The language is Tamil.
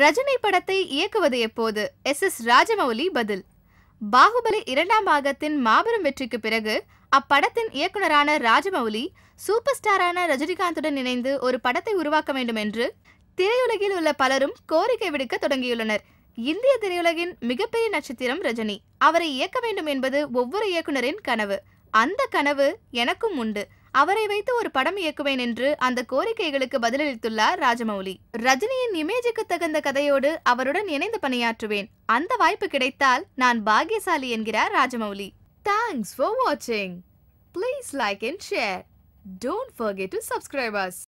ரஜினி படத்தை இயக்குவது எப்போது எஸ் எஸ் ராஜமௌலி பதில் பாகுபலி இரண்டாம் பாகத்தின் மாபெரும் வெற்றிக்கு பிறகு அப்படத்தின் இயக்குனரான ராஜமௌலி சூப்பர் ஸ்டாரான ரஜினிகாந்துடன் இணைந்து ஒரு படத்தை உருவாக்க வேண்டும் என்று திரையுலகில் உள்ள பலரும் கோரிக்கை விடுக்க தொடங்கியுள்ளனர் இந்திய திரையுலகின் மிகப்பெரிய நட்சத்திரம் ரஜினி அவரை இயக்க வேண்டும் என்பது ஒவ்வொரு இயக்குனரின் கனவு அந்த கனவு எனக்கும் உண்டு அவரை வைத்து ஒரு படம் இயக்குவேன் என்று அந்த கோரிக்கைகளுக்கு பதிலளித்துள்ளார் ராஜமௌலி ரஜினியின் இமேஜுக்கு தகுந்த கதையோடு அவருடன் இணைந்து பணியாற்றுவேன் அந்த வாய்ப்பு கிடைத்தால் நான் பாகியசாலி என்கிறார் ராஜமௌலி தேங்க்ஸ் ஃபார் வாட்சிங் please like and share don't forget to subscribers